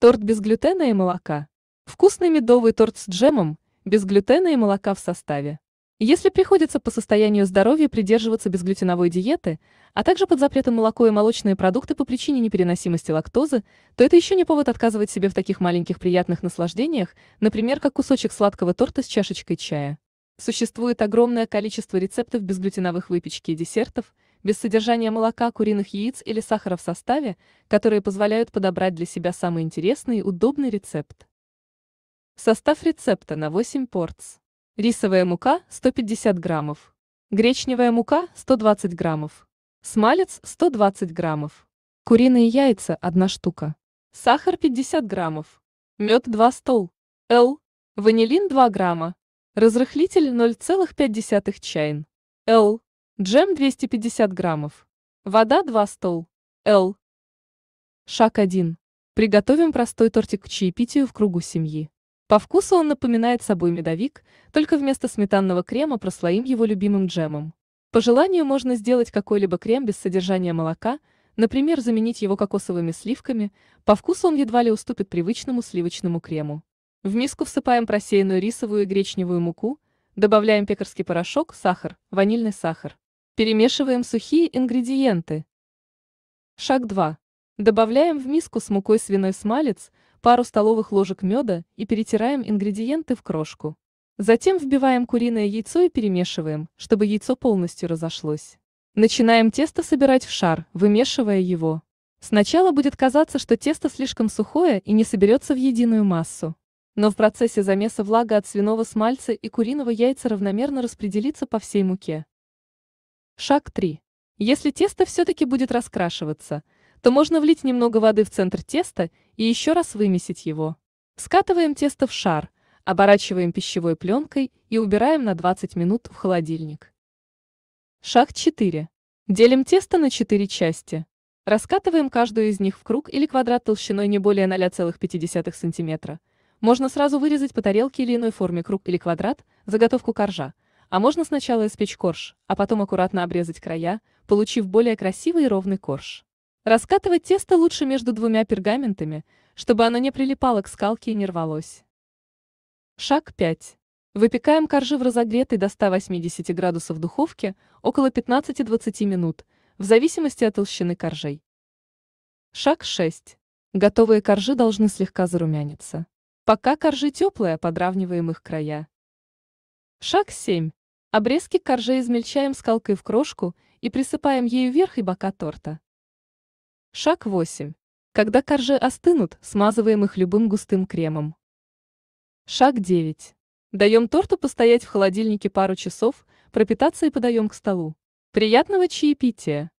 Торт без глютена и молока. Вкусный медовый торт с джемом, без глютена и молока в составе. Если приходится по состоянию здоровья придерживаться безглютеновой диеты, а также под запретом молоко и молочные продукты по причине непереносимости лактозы, то это еще не повод отказывать себе в таких маленьких приятных наслаждениях, например, как кусочек сладкого торта с чашечкой чая. Существует огромное количество рецептов безглютеновых выпечки и десертов – без содержания молока, куриных яиц или сахара в составе, которые позволяют подобрать для себя самый интересный и удобный рецепт. Состав рецепта на 8 порц. Рисовая мука 150 граммов. Гречневая мука 120 граммов. Смалец 120 граммов. Куриные яйца 1 штука. Сахар 50 граммов. Мед 2 стол. Л. Ванилин 2 грамма. Разрыхлитель 0,5 чайн. Л. Джем 250 граммов. Вода 2 стол. Л. Шаг 1. Приготовим простой тортик к чаепитию в кругу семьи. По вкусу он напоминает собой медовик, только вместо сметанного крема прослоим его любимым джемом. По желанию можно сделать какой-либо крем без содержания молока, например, заменить его кокосовыми сливками, по вкусу он едва ли уступит привычному сливочному крему. В миску всыпаем просеянную рисовую и гречневую муку, добавляем пекарский порошок, сахар, ванильный сахар. Перемешиваем сухие ингредиенты. Шаг 2. Добавляем в миску с мукой свиной смалец, пару столовых ложек меда и перетираем ингредиенты в крошку. Затем вбиваем куриное яйцо и перемешиваем, чтобы яйцо полностью разошлось. Начинаем тесто собирать в шар, вымешивая его. Сначала будет казаться, что тесто слишком сухое и не соберется в единую массу. Но в процессе замеса влага от свиного смальца и куриного яйца равномерно распределится по всей муке. Шаг 3. Если тесто все-таки будет раскрашиваться, то можно влить немного воды в центр теста и еще раз вымесить его. Скатываем тесто в шар, оборачиваем пищевой пленкой и убираем на 20 минут в холодильник. Шаг 4. Делим тесто на 4 части. Раскатываем каждую из них в круг или квадрат толщиной не более 0,5 см. Можно сразу вырезать по тарелке или иной форме круг или квадрат, заготовку коржа – а можно сначала испечь корж, а потом аккуратно обрезать края, получив более красивый и ровный корж. Раскатывать тесто лучше между двумя пергаментами, чтобы оно не прилипало к скалке и не рвалось. Шаг 5. Выпекаем коржи в разогретой до 180 градусов духовке около 15-20 минут, в зависимости от толщины коржей. Шаг 6. Готовые коржи должны слегка зарумяниться. Пока коржи теплые, подравниваем их края. Шаг 7. Обрезки коржей измельчаем скалкой в крошку и присыпаем ею верх и бока торта. Шаг 8. Когда коржи остынут, смазываем их любым густым кремом. Шаг 9. Даем торту постоять в холодильнике пару часов, пропитаться и подаем к столу. Приятного чаепития!